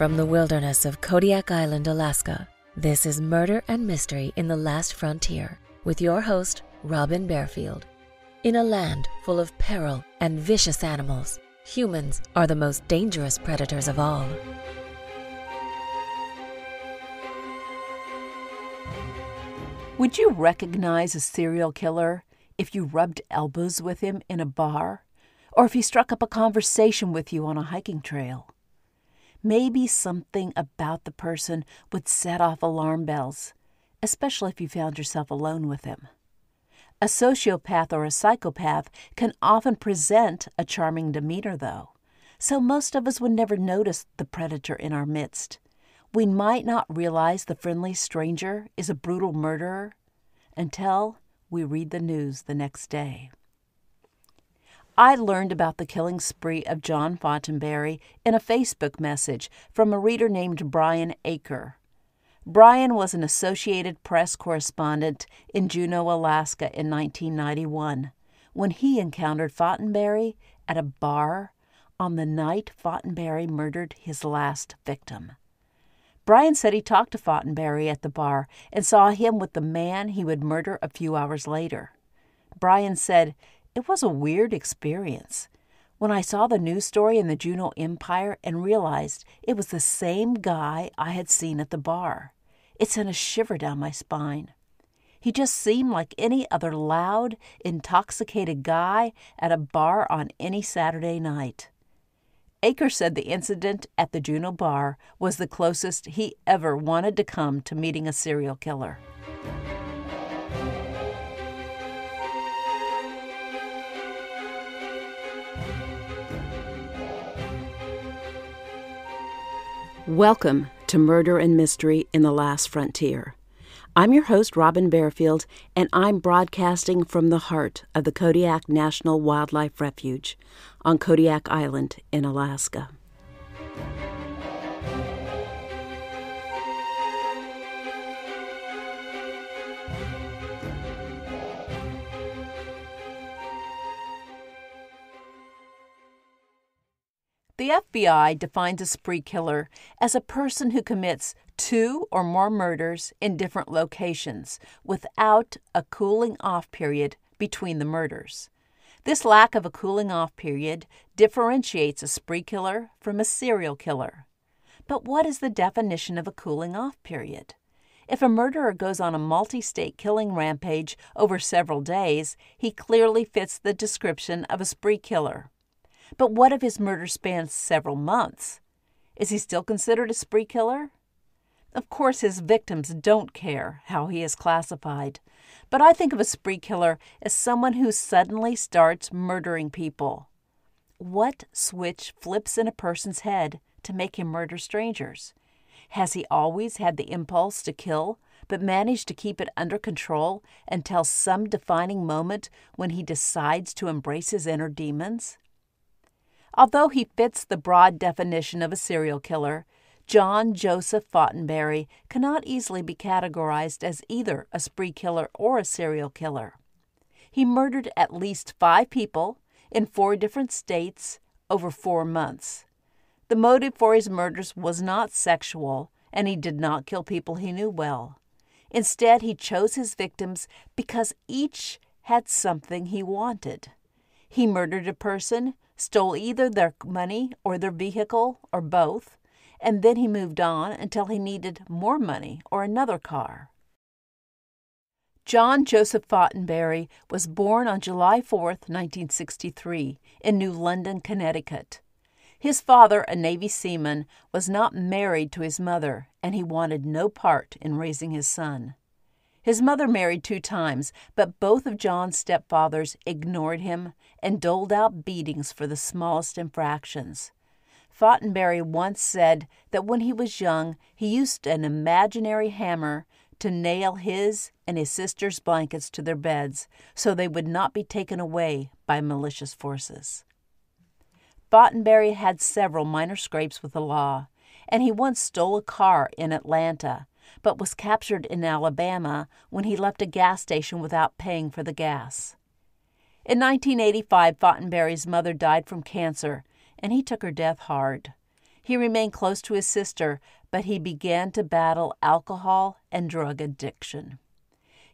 From the wilderness of Kodiak Island, Alaska, this is Murder and Mystery in the Last Frontier with your host, Robin Bearfield. In a land full of peril and vicious animals, humans are the most dangerous predators of all. Would you recognize a serial killer if you rubbed elbows with him in a bar or if he struck up a conversation with you on a hiking trail? Maybe something about the person would set off alarm bells, especially if you found yourself alone with him. A sociopath or a psychopath can often present a charming demeanor, though, so most of us would never notice the predator in our midst. We might not realize the friendly stranger is a brutal murderer until we read the news the next day. I learned about the killing spree of John Fontenberry in a Facebook message from a reader named Brian Aker. Brian was an Associated Press correspondent in Juneau, Alaska in 1991 when he encountered Fontenberry at a bar on the night Fontenberry murdered his last victim. Brian said he talked to Fontenberry at the bar and saw him with the man he would murder a few hours later. Brian said it was a weird experience. When I saw the news story in the Juno Empire and realized it was the same guy I had seen at the bar, it sent a shiver down my spine. He just seemed like any other loud, intoxicated guy at a bar on any Saturday night. Aker said the incident at the Juno bar was the closest he ever wanted to come to meeting a serial killer. Welcome to Murder and Mystery in the Last Frontier. I'm your host, Robin Bearfield, and I'm broadcasting from the heart of the Kodiak National Wildlife Refuge on Kodiak Island in Alaska. The FBI defines a spree killer as a person who commits two or more murders in different locations without a cooling off period between the murders. This lack of a cooling off period differentiates a spree killer from a serial killer. But what is the definition of a cooling off period? If a murderer goes on a multi state killing rampage over several days, he clearly fits the description of a spree killer. But what if his murder spans several months? Is he still considered a spree killer? Of course, his victims don't care how he is classified, but I think of a spree killer as someone who suddenly starts murdering people. What switch flips in a person's head to make him murder strangers? Has he always had the impulse to kill, but managed to keep it under control until some defining moment when he decides to embrace his inner demons? Although he fits the broad definition of a serial killer, John Joseph Fauconberry cannot easily be categorized as either a spree killer or a serial killer. He murdered at least five people in four different states over four months. The motive for his murders was not sexual, and he did not kill people he knew well. Instead, he chose his victims because each had something he wanted. He murdered a person stole either their money or their vehicle or both, and then he moved on until he needed more money or another car. John Joseph Fottenberry was born on July 4, 1963, in New London, Connecticut. His father, a Navy seaman, was not married to his mother, and he wanted no part in raising his son. His mother married two times, but both of John's stepfathers ignored him and doled out beatings for the smallest infractions. Fottenberry once said that when he was young, he used an imaginary hammer to nail his and his sister's blankets to their beds so they would not be taken away by malicious forces. Fottenberry had several minor scrapes with the law, and he once stole a car in Atlanta but was captured in Alabama when he left a gas station without paying for the gas. In 1985, Fontenberry's mother died from cancer, and he took her death hard. He remained close to his sister, but he began to battle alcohol and drug addiction.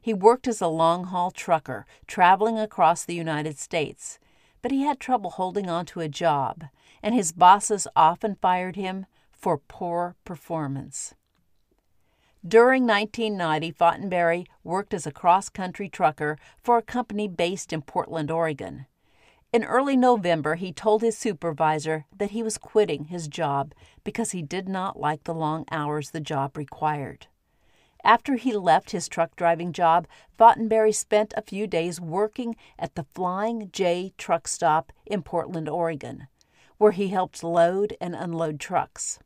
He worked as a long haul trucker, traveling across the United States, but he had trouble holding on to a job, and his bosses often fired him for poor performance. During 1990, Fottenberry worked as a cross country trucker for a company based in Portland, Oregon. In early November, he told his supervisor that he was quitting his job because he did not like the long hours the job required. After he left his truck driving job, Fottenberry spent a few days working at the Flying J truck stop in Portland, Oregon, where he helped load and unload trucks.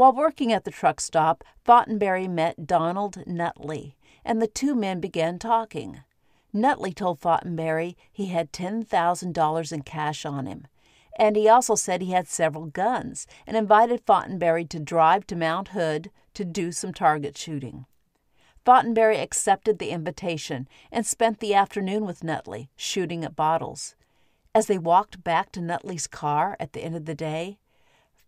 While working at the truck stop, Fottenberry met Donald Nutley, and the two men began talking. Nutley told Fottenberry he had $10,000 in cash on him, and he also said he had several guns and invited Fottenberry to drive to Mount Hood to do some target shooting. Fottenberry accepted the invitation and spent the afternoon with Nutley, shooting at bottles. As they walked back to Nutley's car at the end of the day,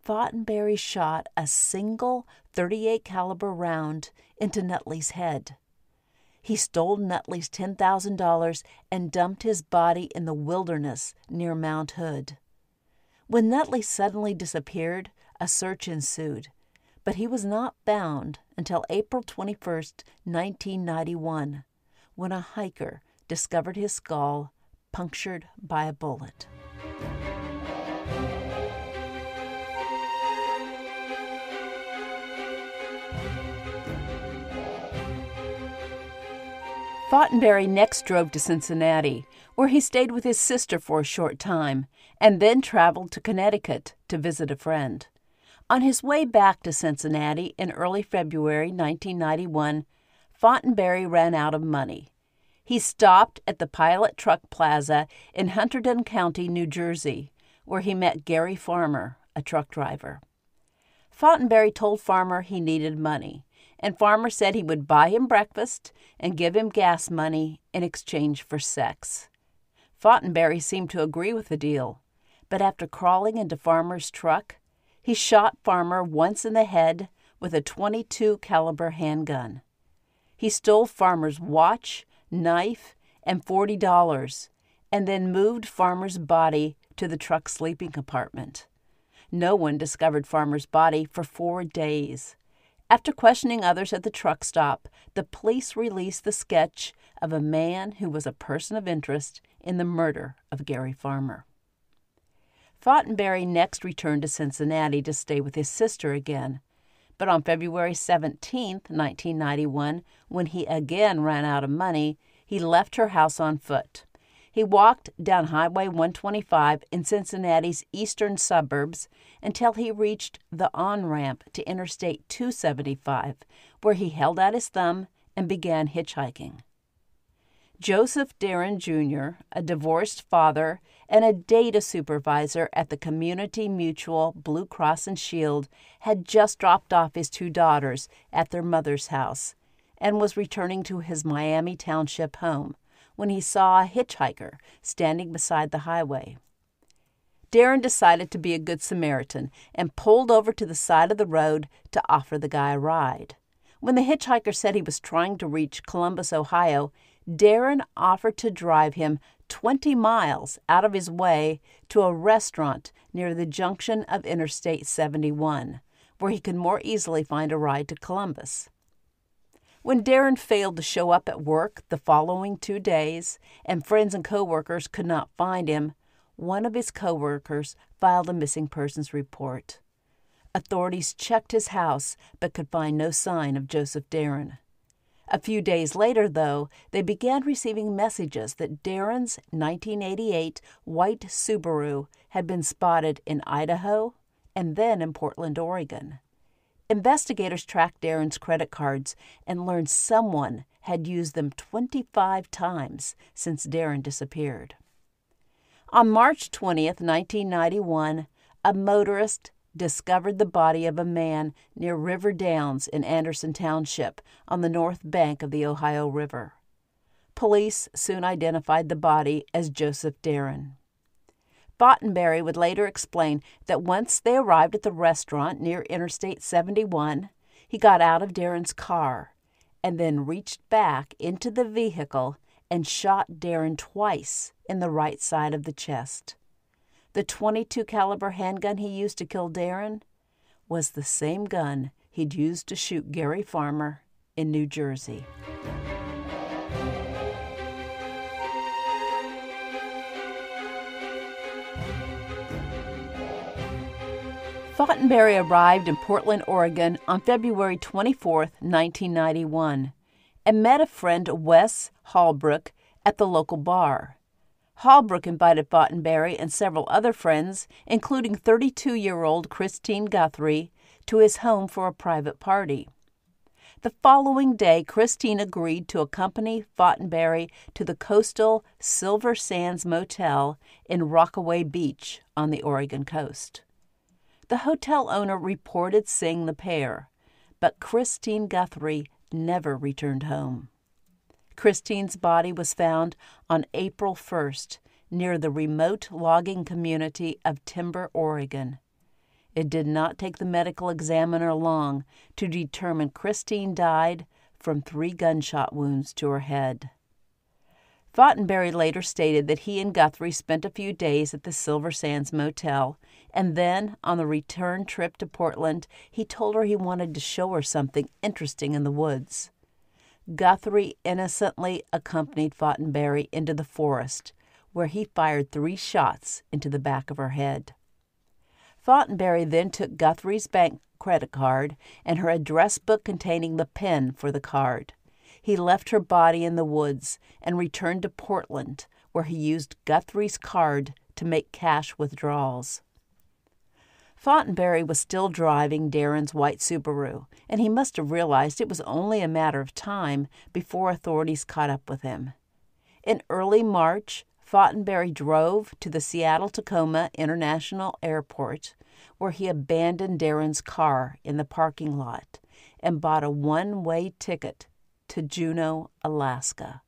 Thottenberry shot a single 38 caliber round into Nutley's head. He stole Nutley's $10,000 and dumped his body in the wilderness near Mount Hood. When Nutley suddenly disappeared, a search ensued, but he was not found until April 21, 1991, when a hiker discovered his skull punctured by a bullet. Fontenberry next drove to Cincinnati, where he stayed with his sister for a short time, and then traveled to Connecticut to visit a friend. On his way back to Cincinnati in early February 1991, Fontenberry ran out of money. He stopped at the Pilot Truck Plaza in Hunterdon County, New Jersey, where he met Gary Farmer, a truck driver. Fontenberry told Farmer he needed money and Farmer said he would buy him breakfast and give him gas money in exchange for sex. Fontenberry seemed to agree with the deal, but after crawling into Farmer's truck, he shot Farmer once in the head with a 22 caliber handgun. He stole Farmer's watch, knife, and $40 and then moved Farmer's body to the truck's sleeping compartment. No one discovered Farmer's body for four days. After questioning others at the truck stop, the police released the sketch of a man who was a person of interest in the murder of Gary Farmer. Fottenberry next returned to Cincinnati to stay with his sister again. But on February 17, 1991, when he again ran out of money, he left her house on foot. He walked down Highway 125 in Cincinnati's eastern suburbs until he reached the on ramp to Interstate 275, where he held out his thumb and began hitchhiking. Joseph Darren Jr., a divorced father and a data supervisor at the Community Mutual Blue Cross and Shield, had just dropped off his two daughters at their mother's house and was returning to his Miami Township home when he saw a hitchhiker standing beside the highway. Darren decided to be a good Samaritan and pulled over to the side of the road to offer the guy a ride. When the hitchhiker said he was trying to reach Columbus, Ohio, Darren offered to drive him 20 miles out of his way to a restaurant near the junction of Interstate 71, where he could more easily find a ride to Columbus. When Darren failed to show up at work the following two days and friends and coworkers could not find him, one of his coworkers filed a missing persons report. Authorities checked his house but could find no sign of Joseph Darren. A few days later, though, they began receiving messages that Darren's 1988 white Subaru had been spotted in Idaho and then in Portland, Oregon. Investigators tracked Darren's credit cards and learned someone had used them 25 times since Darren disappeared. On March 20th, 1991, a motorist discovered the body of a man near River Downs in Anderson Township on the north bank of the Ohio River. Police soon identified the body as Joseph Darren. Bottenberry would later explain that once they arrived at the restaurant near Interstate 71, he got out of Darren's car and then reached back into the vehicle and shot Darren twice in the right side of the chest. The 22 caliber handgun he used to kill Darren was the same gun he'd used to shoot Gary Farmer in New Jersey. Fontenberry arrived in Portland, Oregon on February 24, 1991, and met a friend, Wes Hallbrook, at the local bar. Hallbrook invited Fontenberry and several other friends, including 32 year old Christine Guthrie, to his home for a private party. The following day, Christine agreed to accompany Fontenberry to the coastal Silver Sands Motel in Rockaway Beach on the Oregon coast. The hotel owner reported seeing the pair, but Christine Guthrie never returned home. Christine's body was found on April 1st near the remote logging community of Timber, Oregon. It did not take the medical examiner long to determine Christine died from three gunshot wounds to her head. Fontenberry later stated that he and Guthrie spent a few days at the Silver Sands Motel and then, on the return trip to Portland, he told her he wanted to show her something interesting in the woods. Guthrie innocently accompanied Fottenberry into the forest, where he fired three shots into the back of her head. Fottenberry then took Guthrie's bank credit card and her address book containing the pin for the card. He left her body in the woods and returned to Portland, where he used Guthrie's card to make cash withdrawals. Fontenberry was still driving Darren's white Subaru, and he must have realized it was only a matter of time before authorities caught up with him. In early March, Fontenberry drove to the Seattle Tacoma International Airport, where he abandoned Darren's car in the parking lot and bought a one way ticket to Juneau, Alaska.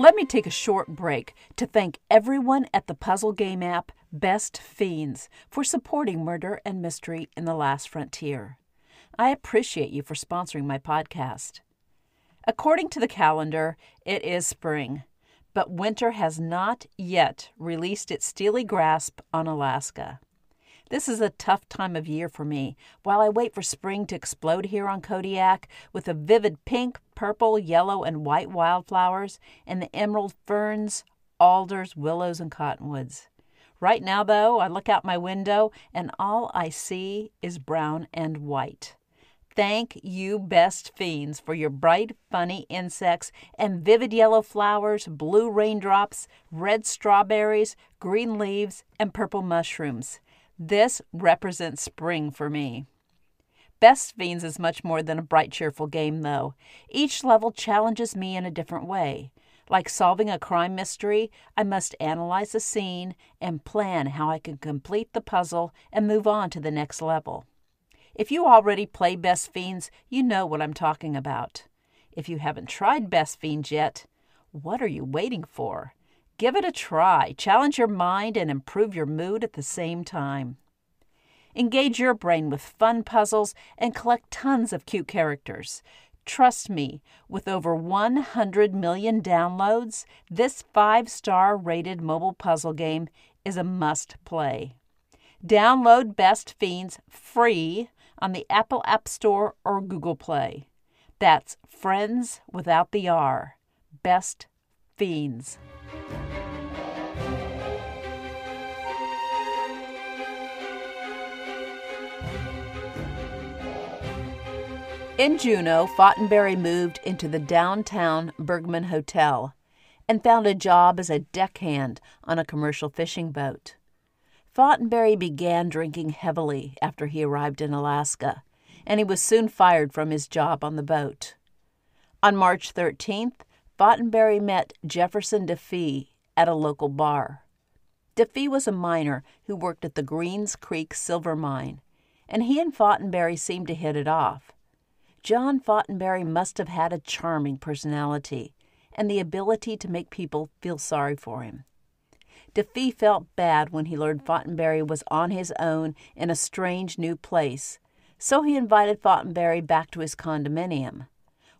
Let me take a short break to thank everyone at the puzzle game app Best Fiends for supporting murder and mystery in the last frontier. I appreciate you for sponsoring my podcast. According to the calendar, it is spring, but winter has not yet released its steely grasp on Alaska. This is a tough time of year for me. While I wait for spring to explode here on Kodiak with the vivid pink, purple, yellow, and white wildflowers and the emerald ferns, alders, willows, and cottonwoods. Right now, though, I look out my window and all I see is brown and white. Thank you, best fiends, for your bright, funny insects and vivid yellow flowers, blue raindrops, red strawberries, green leaves, and purple mushrooms. This represents spring for me. Best Fiends is much more than a bright, cheerful game, though. Each level challenges me in a different way. Like solving a crime mystery, I must analyze a scene and plan how I can complete the puzzle and move on to the next level. If you already play Best Fiends, you know what I'm talking about. If you haven't tried Best Fiends yet, what are you waiting for? Give it a try. Challenge your mind and improve your mood at the same time. Engage your brain with fun puzzles and collect tons of cute characters. Trust me, with over 100 million downloads, this five star rated mobile puzzle game is a must play. Download Best Fiends free on the Apple App Store or Google Play. That's Friends without the R. Best Fiends. In Juneau, Fottenberry moved into the downtown Bergman Hotel and found a job as a deckhand on a commercial fishing boat. Fottenberry began drinking heavily after he arrived in Alaska, and he was soon fired from his job on the boat. On March 13th, Fottenberry met Jefferson DeFee at a local bar. DeFee was a miner who worked at the Greens Creek silver mine, and he and Fottenberry seemed to hit it off. John Fauconberry must have had a charming personality and the ability to make people feel sorry for him. DeFee felt bad when he learned Fauconberry was on his own in a strange new place, so he invited Fauconberry back to his condominium.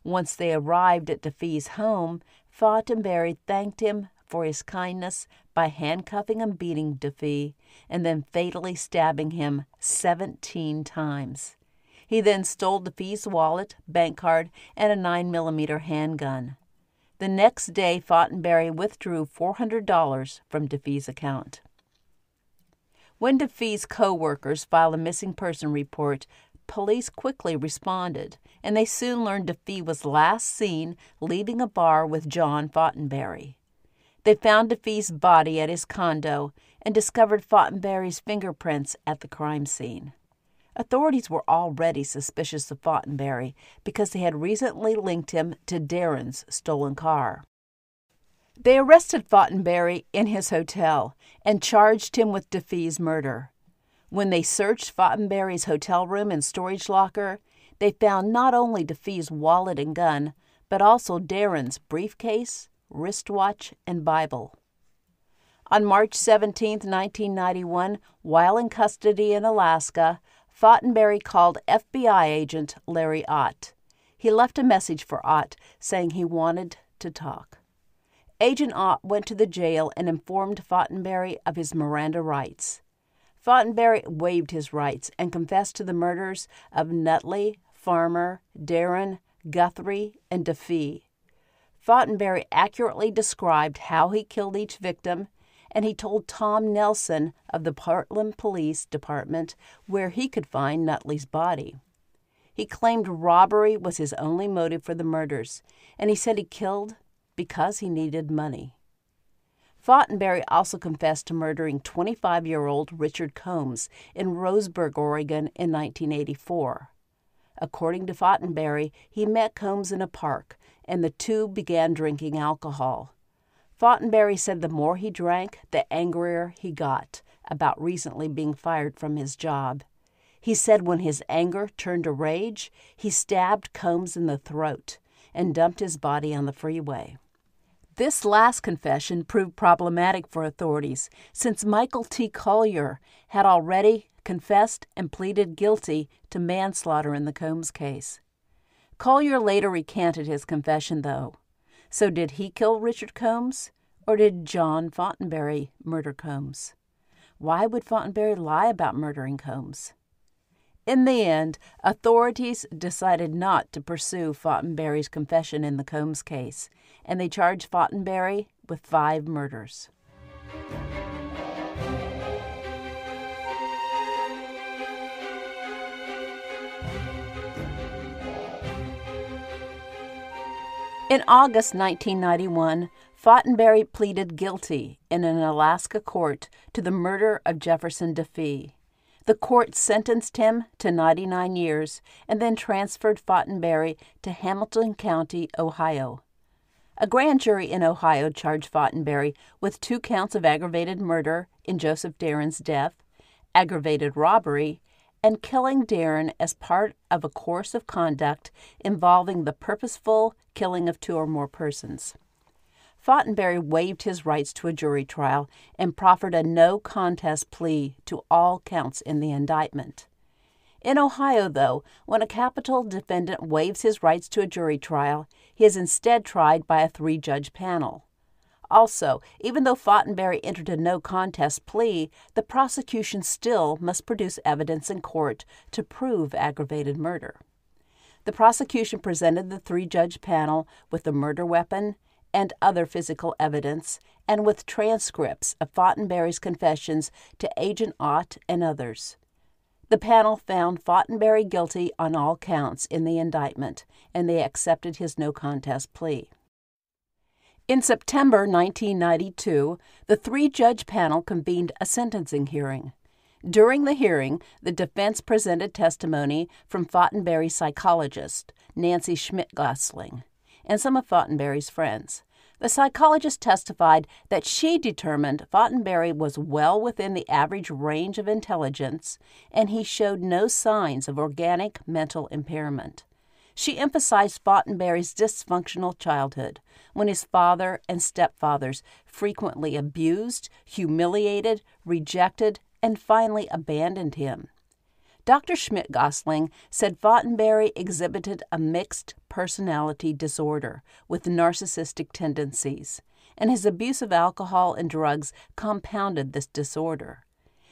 Once they arrived at DeFee's home, Fauconberry thanked him for his kindness by handcuffing and beating DeFee and then fatally stabbing him 17 times. He then stole the fee's wallet, bank card, and a 9 millimeter handgun. The next day, Fottenberry withdrew $400 from DeFee's account. When DeFee's co workers filed a missing person report, police quickly responded, and they soon learned DeFee was last seen leaving a bar with John Fottenberry. They found DeFee's body at his condo and discovered Fottenberry's fingerprints at the crime scene. Authorities were already suspicious of Fontenberry because they had recently linked him to Darren's stolen car. They arrested Fontenberry in his hotel and charged him with DeFee's murder. When they searched Fontenberry's hotel room and storage locker, they found not only DeFee's wallet and gun, but also Darren's briefcase, wristwatch, and Bible. On March 17, 1991, while in custody in Alaska, Fottenberry called FBI agent Larry Ott. He left a message for Ott saying he wanted to talk. Agent Ott went to the jail and informed Fottenberry of his Miranda rights. Fottenberry waived his rights and confessed to the murders of Nutley, Farmer, Darren, Guthrie, and DeFee. Fottenberry accurately described how he killed each victim, and he told Tom Nelson of the Portland Police Department where he could find Nutley's body. He claimed robbery was his only motive for the murders, and he said he killed because he needed money. Fautenberry also confessed to murdering 25 year old Richard Combs in Roseburg, Oregon in 1984. According to Fautenberry, he met Combs in a park and the two began drinking alcohol. Fauntleroy said the more he drank, the angrier he got about recently being fired from his job. He said when his anger turned to rage, he stabbed Combs in the throat and dumped his body on the freeway. This last confession proved problematic for authorities since Michael T. Collier had already confessed and pleaded guilty to manslaughter in the Combs case. Collier later recanted his confession, though. So, did he kill Richard Combs, or did John Fontenberry murder Combs? Why would Fontenberry lie about murdering Combs? In the end, authorities decided not to pursue Fontenberry's confession in the Combs case, and they charged Fontenberry with five murders. In August 1991, Fottenberry pleaded guilty in an Alaska court to the murder of Jefferson DeFee. The court sentenced him to 99 years and then transferred Fottenberry to Hamilton County, Ohio. A grand jury in Ohio charged Fottenberry with two counts of aggravated murder in Joseph Darren's death, aggravated robbery, and killing Darren as part of a course of conduct involving the purposeful killing of two or more persons. Fauntleroy waived his rights to a jury trial and proffered a no contest plea to all counts in the indictment. In Ohio, though, when a capital defendant waives his rights to a jury trial, he is instead tried by a three judge panel. Also, even though Fottenberry entered a no contest plea, the prosecution still must produce evidence in court to prove aggravated murder. The prosecution presented the three judge panel with the murder weapon and other physical evidence, and with transcripts of Fottenberry's confessions to Agent Ott and others. The panel found Fottenberry guilty on all counts in the indictment, and they accepted his no contest plea. In September 1992, the three judge panel convened a sentencing hearing. During the hearing, the defense presented testimony from Fottenberry's psychologist, Nancy Schmidt Gosling, and some of Fottenberry's friends. The psychologist testified that she determined Fottenberry was well within the average range of intelligence and he showed no signs of organic mental impairment. She emphasized Bottenberry's dysfunctional childhood, when his father and stepfathers frequently abused, humiliated, rejected, and finally abandoned him. Dr. Schmidt Gosling said Vattenberry exhibited a mixed personality disorder with narcissistic tendencies, and his abuse of alcohol and drugs compounded this disorder.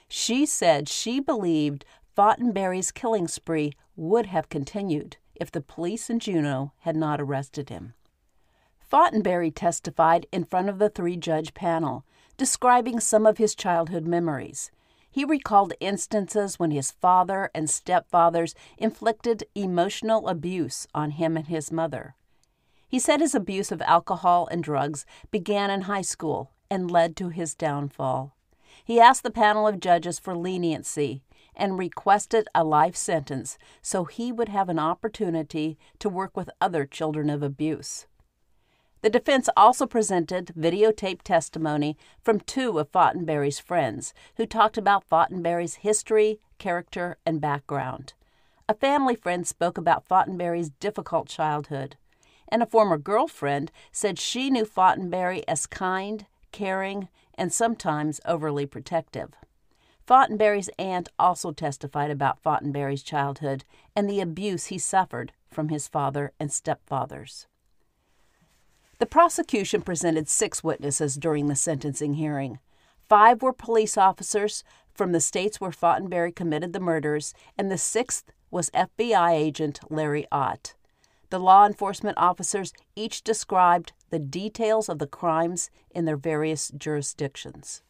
She said she believed Vattenberry's killing spree would have continued if the police in Juneau had not arrested him. Fautenberry testified in front of the three judge panel, describing some of his childhood memories. He recalled instances when his father and stepfathers inflicted emotional abuse on him and his mother. He said his abuse of alcohol and drugs began in high school and led to his downfall. He asked the panel of judges for leniency and requested a life sentence so he would have an opportunity to work with other children of abuse. The defense also presented videotaped testimony from two of Fottenberry's friends who talked about Fottenberry's history, character, and background. A family friend spoke about Fottenberry's difficult childhood, and a former girlfriend said she knew Fottenberry as kind, caring, and sometimes overly protective. Fontenberry's aunt also testified about Fontenberry's childhood and the abuse he suffered from his father and stepfathers. The prosecution presented six witnesses during the sentencing hearing. Five were police officers from the states where Fontenberry committed the murders, and the sixth was FBI agent Larry Ott. The law enforcement officers each described the details of the crimes in their various jurisdictions.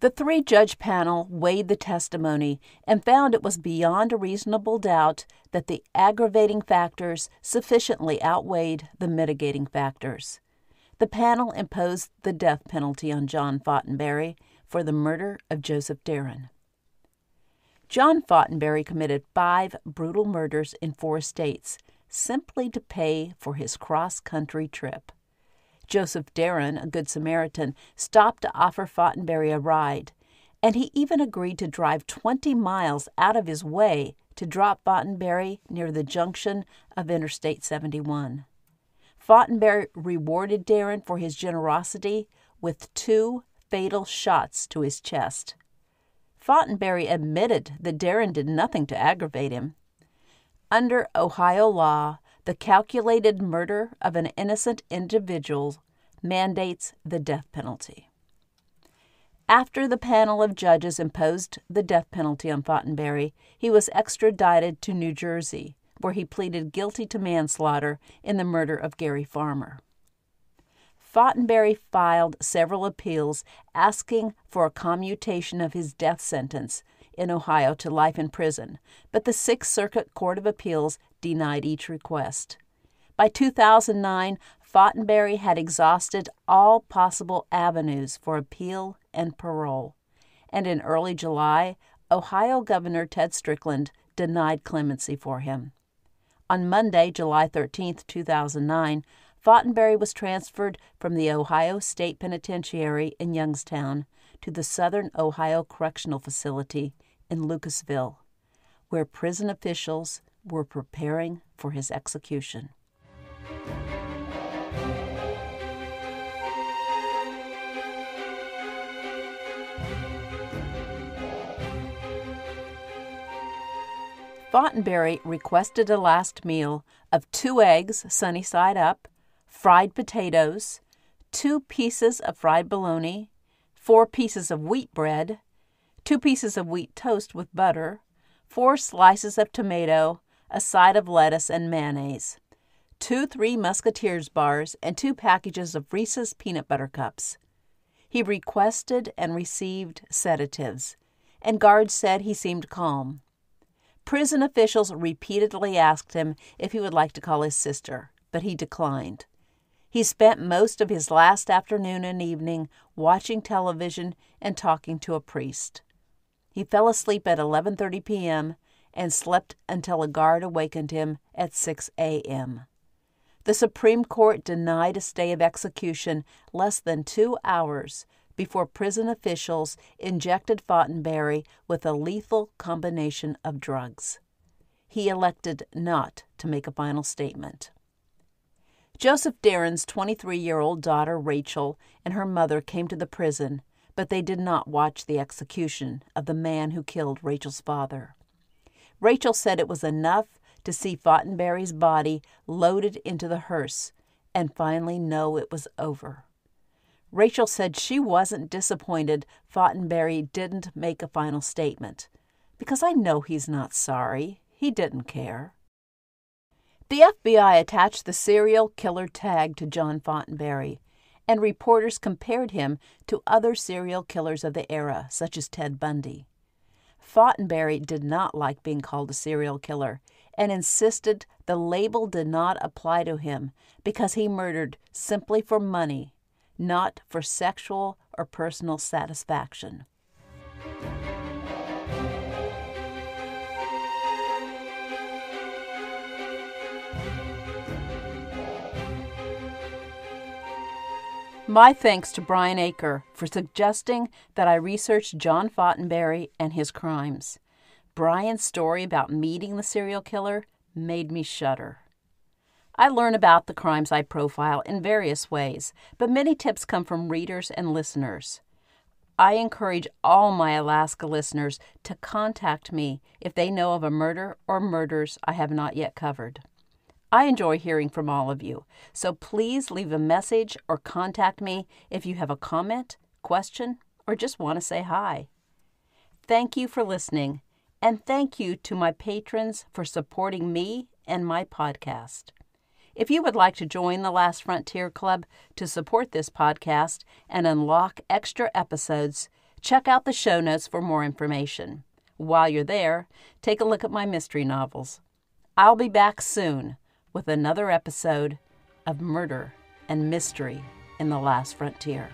The three judge panel weighed the testimony and found it was beyond a reasonable doubt that the aggravating factors sufficiently outweighed the mitigating factors. The panel imposed the death penalty on John Fottenberry for the murder of Joseph Darren. John Fottenberry committed five brutal murders in four states simply to pay for his cross country trip. Joseph Darren, a Good Samaritan, stopped to offer Fottenberry a ride, and he even agreed to drive 20 miles out of his way to drop Fottenberry near the junction of Interstate 71. Fottenberry rewarded Darren for his generosity with two fatal shots to his chest. Fottenberry admitted that Darren did nothing to aggravate him. Under Ohio law, the calculated murder of an innocent individual mandates the death penalty. After the panel of judges imposed the death penalty on Fontenberry, he was extradited to New Jersey, where he pleaded guilty to manslaughter in the murder of Gary Farmer. Fontenberry filed several appeals asking for a commutation of his death sentence in Ohio to life in prison, but the Sixth Circuit Court of Appeals denied each request. By 2009, Fottenberry had exhausted all possible avenues for appeal and parole. And in early July, Ohio Governor Ted Strickland denied clemency for him. On Monday, July 13, 2009, Fottenberry was transferred from the Ohio State Penitentiary in Youngstown to the Southern Ohio Correctional Facility in Lucasville, where prison officials were preparing for his execution. Fontenberry requested a last meal of two eggs, sunny side up, fried potatoes, two pieces of fried bologna, four pieces of wheat bread, two pieces of wheat toast with butter, four slices of tomato, a side of lettuce and mayonnaise, two Three Musketeers bars, and two packages of Reese's peanut butter cups. He requested and received sedatives, and guards said he seemed calm. Prison officials repeatedly asked him if he would like to call his sister, but he declined. He spent most of his last afternoon and evening watching television and talking to a priest. He fell asleep at 11:30 p.m and slept until a guard awakened him at 6 a.m. The Supreme Court denied a stay of execution less than two hours before prison officials injected Fontenberry with a lethal combination of drugs. He elected not to make a final statement. Joseph Darren's 23 year old daughter Rachel and her mother came to the prison, but they did not watch the execution of the man who killed Rachel's father. Rachel said it was enough to see Fontenberry's body loaded into the hearse and finally know it was over. Rachel said she wasn't disappointed Fontenberry didn't make a final statement, because I know he's not sorry. He didn't care. The FBI attached the serial killer tag to John Fontenberry, and reporters compared him to other serial killers of the era, such as Ted Bundy. Thottenberry did not like being called a serial killer and insisted the label did not apply to him because he murdered simply for money, not for sexual or personal satisfaction. My thanks to Brian Aker for suggesting that I research John Fottenberry and his crimes. Brian's story about meeting the serial killer made me shudder. I learn about the crimes I profile in various ways, but many tips come from readers and listeners. I encourage all my Alaska listeners to contact me if they know of a murder or murders I have not yet covered. I enjoy hearing from all of you, so please leave a message or contact me if you have a comment, question, or just want to say hi. Thank you for listening, and thank you to my patrons for supporting me and my podcast. If you would like to join the Last Frontier Club to support this podcast and unlock extra episodes, check out the show notes for more information. While you're there, take a look at my mystery novels. I'll be back soon with another episode of Murder and Mystery in the Last Frontier.